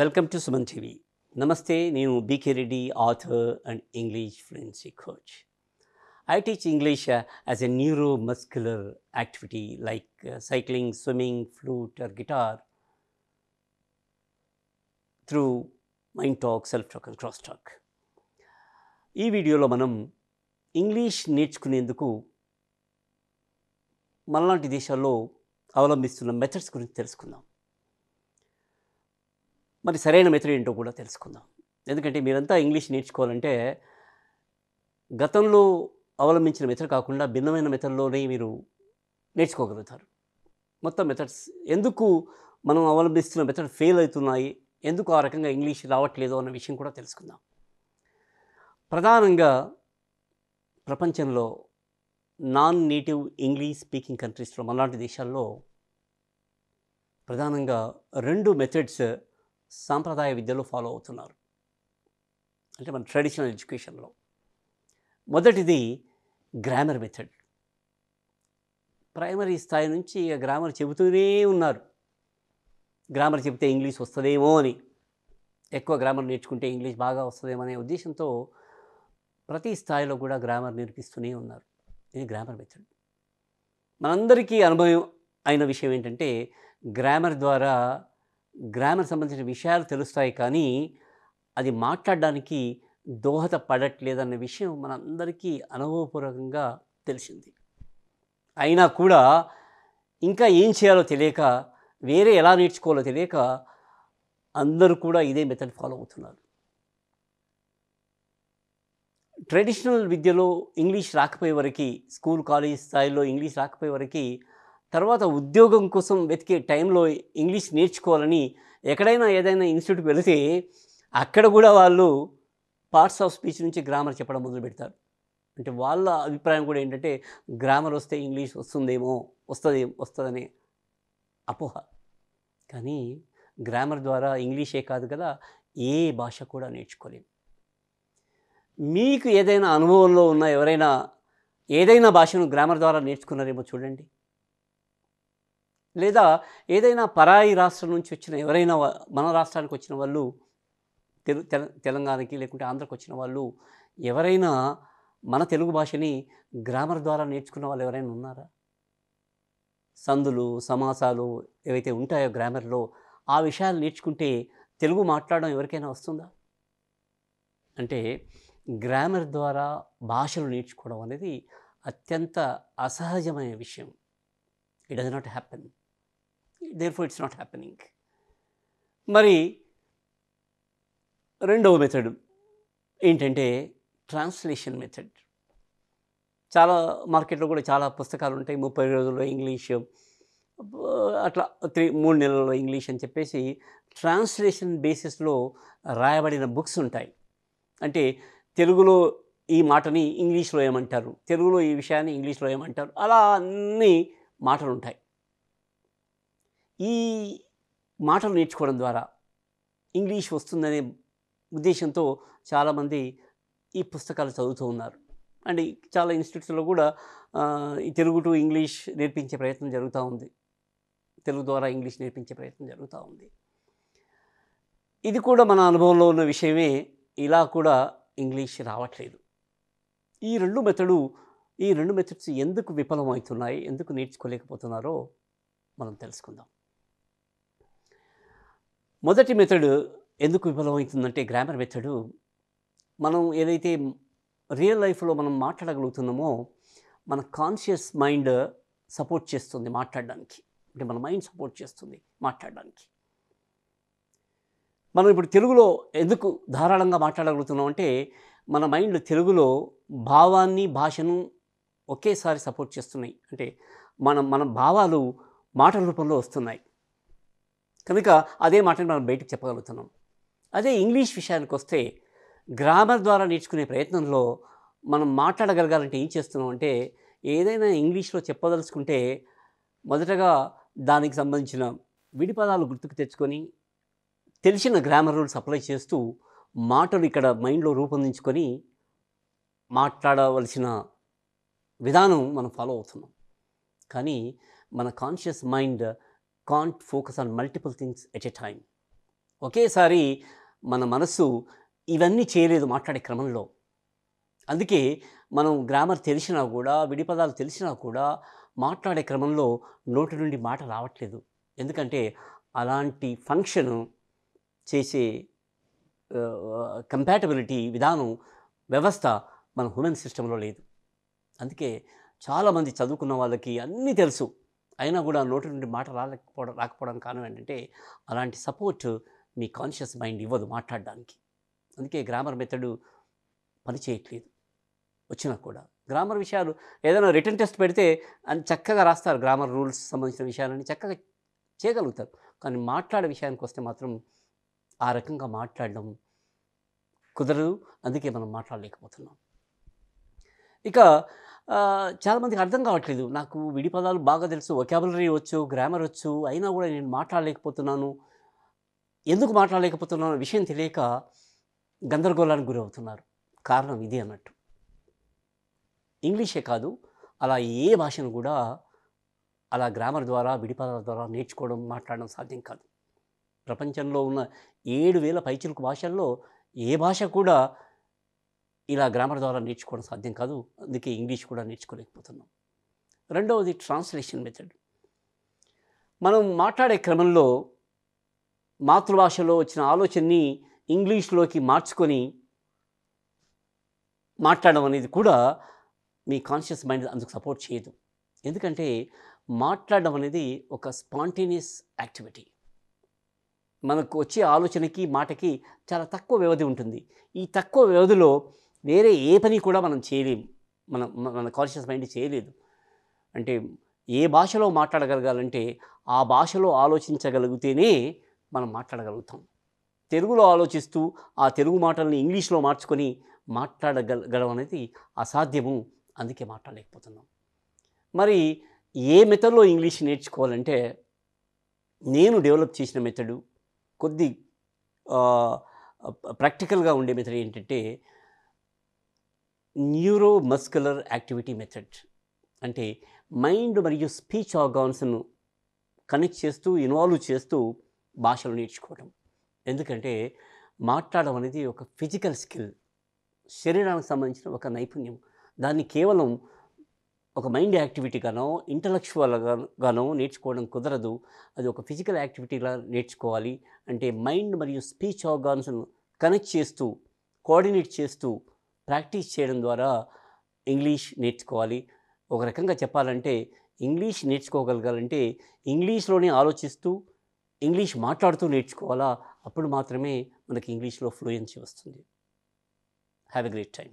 welcome to Suman TV నమస్తే నేను BK Reddy author and English fluency coach I teach English as a neuro muscular activity like cycling swimming flute or guitar through mind talk self talk and cross talk ఈ వీడియోలో మనం English నేర్చుకునేందుకు మనలాంటి దేశాల్లో అవలంబిస్తున్న methods గురించి తెలుసుకుందాం మరి సరైన మెథడ్ ఏంటో కూడా తెలుసుకుందాం ఎందుకంటే మీరంతా ఇంగ్లీష్ నేర్చుకోవాలంటే గతంలో అవలంబించిన మెథడ్ కాకుండా భిన్నమైన మెథడ్లోనే మీరు నేర్చుకోగలుగుతారు మొత్తం మెథడ్స్ ఎందుకు మనం అవలంబిస్తున్న మెథడ్ ఫెయిల్ అవుతున్నాయి ఎందుకు ఆ రకంగా ఇంగ్లీష్ రావట్లేదు అన్న విషయం కూడా తెలుసుకుందాం ప్రధానంగా ప్రపంచంలో నాన్ నేటివ్ ఇంగ్లీష్ స్పీకింగ్ కంట్రీస్లో మనలాంటి దేశాల్లో ప్రధానంగా రెండు మెథడ్స్ సాంప్రదాయ విద్యలో ఫాలో అవుతున్నారు అంటే మన ట్రెడిషనల్ ఎడ్యుకేషన్లో మొదటిది గ్రామర్ మెథడ్ ప్రైమరీ స్థాయి నుంచి ఇక గ్రామర్ చెబుతూనే ఉన్నారు గ్రామర్ చెబితే ఇంగ్లీష్ వస్తుందేమో అని ఎక్కువ గ్రామర్ నేర్చుకుంటే ఇంగ్లీష్ బాగా వస్తుందేమో అనే ఉద్దేశంతో ప్రతి స్థాయిలో కూడా గ్రామర్ నేర్పిస్తూనే ఉన్నారు ఇది గ్రామర్ మెథడ్ మనందరికీ అనుభవం అయిన విషయం ఏంటంటే గ్రామర్ ద్వారా గ్రామర్ సంబంధించిన విషయాలు తెలుస్తాయి కానీ అది మాట్లాడడానికి దోహదపడట్లేదన్న విషయం మనందరికీ అనుభవపూర్వకంగా తెలిసింది అయినా కూడా ఇంకా ఏం చేయాలో తెలియక వేరే ఎలా నేర్చుకోవాలో తెలియక అందరూ కూడా ఇదే మెథడ్ ఫాలో అవుతున్నారు ట్రెడిషనల్ విద్యలో ఇంగ్లీష్ రాకపోయే వరకు స్కూల్ కాలేజ్ స్థాయిలో ఇంగ్లీష్ రాకపోయే వరకు తర్వాత ఉద్యోగం కోసం వెతికే టైంలో ఇంగ్లీష్ నేర్చుకోవాలని ఎక్కడైనా ఏదైనా ఇన్స్టిట్యూట్ వెళితే అక్కడ కూడా వాళ్ళు పార్ట్స్ ఆఫ్ స్పీచ్ నుంచి గ్రామర్ చెప్పడం మొదలు పెడతారు అంటే వాళ్ళ అభిప్రాయం కూడా ఏంటంటే గ్రామర్ వస్తే ఇంగ్లీష్ వస్తుందేమో వస్తుంది వస్తుందనే అపోహ కానీ గ్రామర్ ద్వారా ఇంగ్లీషే కాదు కదా ఏ భాష కూడా నేర్చుకోలేము మీకు ఏదైనా అనుభవంలో ఉన్న ఎవరైనా ఏదైనా భాషను గ్రామర్ ద్వారా నేర్చుకున్నారేమో చూడండి లేదా ఏదైనా పరాయి రాష్ట్రం నుంచి వచ్చిన ఎవరైనా మన రాష్ట్రానికి వచ్చిన వాళ్ళు తెలు తెలంగాణకి లేకుంటే ఆంధ్రకు వచ్చిన వాళ్ళు ఎవరైనా మన తెలుగు భాషని గ్రామర్ ద్వారా నేర్చుకున్న వాళ్ళు ఎవరైనా ఉన్నారా సందులు సమాసాలు ఏవైతే ఉంటాయో గ్రామర్లో ఆ విషయాలు నేర్చుకుంటే తెలుగు మాట్లాడడం ఎవరికైనా వస్తుందా అంటే గ్రామర్ ద్వారా భాషలు నేర్చుకోవడం అనేది అత్యంత అసహజమైన విషయం it does not happen therefore it's not happening మరి రెండవ మెథడ్ ఏంటంటే ట్రాన్స్లేషన్ మెథడ్ చాలా మార్కెట్లో కూడా చాలా పుస్తకాలు ఉంటాయి ముప్పై రోజుల్లో ఇంగ్లీషు అట్లా త్రీ మూడు నెలల్లో ఇంగ్లీష్ అని చెప్పేసి ట్రాన్స్లేషన్ బేసిస్లో రాయబడిన బుక్స్ ఉంటాయి అంటే తెలుగులో ఈ మాటని ఇంగ్లీష్లో ఏమంటారు తెలుగులో ఈ విషయాన్ని ఇంగ్లీష్లో ఏమంటారు అలా అన్ని మాటలు ఉంటాయి ఈ మాటలు నేర్చుకోవడం ద్వారా ఇంగ్లీష్ వస్తుందనే ఉద్దేశంతో చాలామంది ఈ పుస్తకాలు చదువుతూ ఉన్నారు అండ్ చాలా ఇన్స్టిట్యూట్స్లో కూడా ఈ తెలుగు టు ఇంగ్లీష్ నేర్పించే ప్రయత్నం జరుగుతూ ఉంది తెలుగు ద్వారా ఇంగ్లీష్ నేర్పించే ప్రయత్నం జరుగుతూ ఉంది ఇది కూడా మన అనుభవంలో ఉన్న విషయమే ఇలా కూడా ఇంగ్లీష్ రావట్లేదు ఈ రెండు మెథడు ఈ రెండు మెథడ్స్ ఎందుకు విఫలమవుతున్నాయి ఎందుకు నేర్చుకోలేకపోతున్నారో మనం తెలుసుకుందాం మొదటి మెథడ్ ఎందుకు విఫలమవుతుందంటే గ్రామర్ మెథడు మనం ఏదైతే రియల్ లైఫ్లో మనం మాట్లాడగలుగుతున్నామో మన కాన్షియస్ మైండ్ సపోర్ట్ చేస్తుంది మాట్లాడడానికి అంటే మన మైండ్ సపోర్ట్ చేస్తుంది మాట్లాడడానికి మనం ఇప్పుడు తెలుగులో ఎందుకు ధారాళంగా మాట్లాడగలుగుతున్నాం అంటే మన మైండ్ తెలుగులో భావాన్ని భాషను ఒకేసారి సపోర్ట్ చేస్తున్నాయి అంటే మనం మన భావాలు మాటల రూపంలో వస్తున్నాయి కనుక అదే మాటని మనం బయటకు చెప్పగలుగుతున్నాం అదే ఇంగ్లీష్ విషయానికి వస్తే గ్రామర్ ద్వారా నేర్చుకునే ప్రయత్నంలో మనం మాట్లాడగలగాలంటే ఏం చేస్తున్నాం అంటే ఏదైనా ఇంగ్లీష్లో చెప్పదలుచుకుంటే మొదటగా దానికి సంబంధించిన విడిపదాలు గుర్తుకు తెచ్చుకొని తెలిసిన గ్రామర్ రూల్స్ అప్లై చేస్తూ మాటలు ఇక్కడ మైండ్లో రూపొందించుకొని మాట్లాడవలసిన విధానం మనం ఫాలో అవుతున్నాం కానీ మన conscious mind can't focus on multiple things at a time ఒకేసారి మన మనసు ఇవన్నీ చేయలేదు మాట్లాడే క్రమంలో అందుకే మనం గ్రామర్ తెలిసినా కూడా విడిపదాలు తెలిసినా కూడా మాట్లాడే క్రమంలో నోటి నుండి మాట రావట్లేదు ఎందుకంటే అలాంటి ఫంక్షన్ చేసే కంపాటబిలిటీ విధానం వ్యవస్థ మన హ్యూమన్ సిస్టంలో లేదు అందుకే చాలామంది చదువుకున్న వాళ్ళకి అన్నీ తెలుసు అయినా కూడా నోటి నుండి మాట రాలేకపోవడం రాకపోవడం కారణం ఏంటంటే అలాంటి సపోర్ట్ మీ కాన్షియస్ మైండ్ ఇవ్వదు మాట్లాడడానికి అందుకే గ్రామర్ మెథడు పనిచేయట్లేదు వచ్చినా కూడా గ్రామర్ విషయాలు ఏదైనా రిటర్న్ టెస్ట్ పెడితే అని చక్కగా రాస్తారు గ్రామర్ రూల్స్ సంబంధించిన విషయాలని చక్కగా చేయగలుగుతారు కానీ మాట్లాడే విషయానికి వస్తే మాత్రం ఆ రకంగా మాట్లాడడం కుదరదు అందుకే మనం మాట్లాడలేకపోతున్నాం ఇక చాలామందికి అర్థం కావట్లేదు నాకు విడి పదాలు బాగా తెలుసు ఒకాబులరీ వచ్చు గ్రామర్ వచ్చు అయినా కూడా నేను మాట్లాడలేకపోతున్నాను ఎందుకు మాట్లాడలేకపోతున్నాను విషయం తెలియక గందరగోళానికి గురవుతున్నారు కారణం ఇది అన్నట్టు ఇంగ్లీషే కాదు అలా ఏ భాషను కూడా అలా గ్రామర్ ద్వారా విడిపదాల ద్వారా నేర్చుకోవడం మాట్లాడడం సాధ్యం కాదు ప్రపంచంలో ఉన్న ఏడు వేల పైచులకు భాషల్లో ఏ భాష కూడా ఇలా గ్రామర్ ద్వారా నేర్చుకోవడం సాధ్యం కాదు అందుకే ఇంగ్లీష్ కూడా నేర్చుకోలేకపోతున్నాం రెండవది ట్రాన్స్లేషన్ మెథడ్ మనం మాట్లాడే క్రమంలో మాతృభాషలో వచ్చిన ఆలోచనని ఇంగ్లీష్లోకి మార్చుకొని మాట్లాడడం అనేది కూడా మీ కాన్షియస్ మైండ్ అందుకు సపోర్ట్ చేయదు ఎందుకంటే మాట్లాడడం అనేది ఒక స్పాంటేనియస్ యాక్టివిటీ మనకు వచ్చే ఆలోచనకి మాటకి చాలా తక్కువ వ్యవధి ఉంటుంది ఈ తక్కువ వ్యవధిలో వేరే ఏ పని కూడా మనం చేయలేము మన మన కాన్షియస్ మైండ్ చేయలేదు అంటే ఏ భాషలో మాట్లాడగలగాలంటే ఆ భాషలో ఆలోచించగలిగితేనే మనం మాట్లాడగలుగుతాం తెలుగులో ఆలోచిస్తూ ఆ తెలుగు మాటల్ని ఇంగ్లీష్లో మార్చుకొని మాట్లాడగలగడం అనేది అసాధ్యము అందుకే మాట్లాడలేకపోతున్నాం మరి ఏ మెథడ్లో ఇంగ్లీష్ నేర్చుకోవాలంటే నేను డెవలప్ చేసిన మెథడు కొద్ది ప్రాక్టికల్గా ఉండే మెథడ్ ఏంటంటే న్యూరోమస్కులర్ యాక్టివిటీ మెథడ్ అంటే మైండ్ మరియు స్పీచ్ ఆర్గాన్స్ను కనెక్ట్ చేస్తూ ఇన్వాల్వ్ చేస్తూ భాషలు నేర్చుకోవడం ఎందుకంటే మాట్లాడడం అనేది ఒక ఫిజికల్ స్కిల్ శరీరానికి సంబంధించిన ఒక నైపుణ్యం దాన్ని కేవలం ఒక మైండ్ యాక్టివిటీగానో ఇంటలెక్చువల్గానో నేర్చుకోవడం కుదరదు అది ఒక ఫిజికల్ యాక్టివిటీలా నేర్చుకోవాలి అంటే మైండ్ మరియు స్పీచ్ ఆర్గాన్స్ను కనెక్ట్ చేస్తూ కోఆర్డినేట్ చేస్తూ ప్రాక్టీస్ చేయడం ద్వారా ఇంగ్లీష్ నేర్చుకోవాలి ఒక రకంగా చెప్పాలంటే ఇంగ్లీష్ నేర్చుకోగలగాలంటే ఇంగ్లీష్లోనే ఆలోచిస్తూ ఇంగ్లీష్ మాట్లాడుతూ నేర్చుకోవాలా అప్పుడు మాత్రమే మనకి ఇంగ్లీష్లో ఫ్లూయెన్సీ వస్తుంది హ్యావ్ ఎ గ్రేట్ టైం